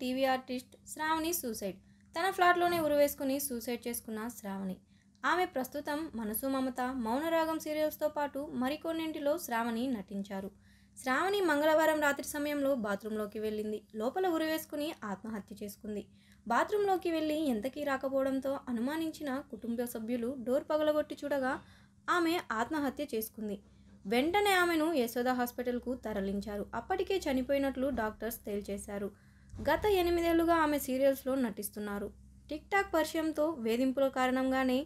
TV artist Shravani suicide తన ఫ్లాట్లోనే ఉరివేసుకుని suicide చేసుకున్న శ్రావణి ఆమె ప్రస్తుతం మనసు మమత మౌనరాగం సీరియల్స్తో పాటు మరికొన్నింటిలో శ్రావణి నటించారు శ్రావణి మంగళవారం రాత్రి సమయంలో బాత్రూంలోకి వెళ్ళింది లోపల ఉరివేసుకుని ఆత్మహత్య చేసుకుంది బాత్రూంలోకి వెళ్ళి ఎంతకీ రాకపోవడంతో అనుమానించిన కుటుంబ సభ్యులు డోర్ పగలగొట్టి చూడగా ఆమె ఆత్మహత్య చేసుకుంది వెంటనే ఆమెను యశోద హాస్పిటల్కు తరలించారు అప్పటికే చనిపోయినట్లు డాక్టర్స్ తేల్చేశారు గత ఎనిమిదేళ్లుగా ఆమె సీరియల్స్లో నటిస్తున్నారు టిక్ టాక్ పరిచయంతో వేధింపుల కారణంగానే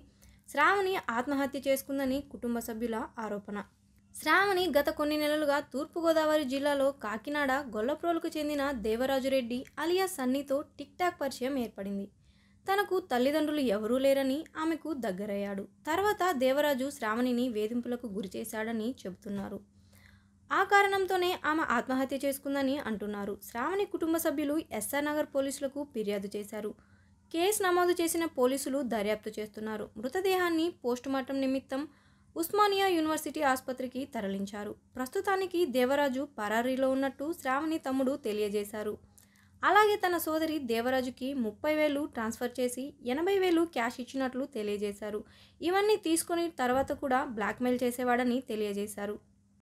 శ్రావణి ఆత్మహత్య చేసుకుందని కుటుంబ సభ్యుల ఆరోపణ శ్రావణి గత కొన్ని నెలలుగా తూర్పుగోదావరి జిల్లాలో కాకినాడ గొల్లప్రోలకు చెందిన దేవరాజురెడ్డి అలియా సన్నీతో టిక్ టాక్ పరిచయం ఏర్పడింది తనకు తల్లిదండ్రులు ఎవరూ లేరని ఆమెకు దగ్గరయ్యాడు తర్వాత దేవరాజు శ్రావణిని వేధింపులకు గురిచేశాడని చెబుతున్నారు ఆ కారణంతోనే ఆమె ఆత్మహత్య చేసుకుందని అంటున్నారు శ్రావణి కుటుంబ సభ్యులు ఎస్ఆర్ నగర్ పోలీసులకు ఫిర్యాదు చేశారు కేసు నమోదు చేసిన పోలీసులు దర్యాప్తు చేస్తున్నారు మృతదేహాన్ని పోస్టుమార్టం నిమిత్తం ఉస్మానియా యూనివర్సిటీ ఆసుపత్రికి తరలించారు ప్రస్తుతానికి దేవరాజు పరారీలో ఉన్నట్టు శ్రావణి తమ్ముడు తెలియజేశారు అలాగే తన సోదరి దేవరాజుకి ముప్పై వేలు ట్రాన్స్ఫర్ చేసి ఎనభై వేలు క్యాష్ ఇచ్చినట్లు తెలియజేశారు ఇవన్నీ తీసుకుని తర్వాత కూడా బ్లాక్మెయిల్ చేసేవాడని తెలియజేశారు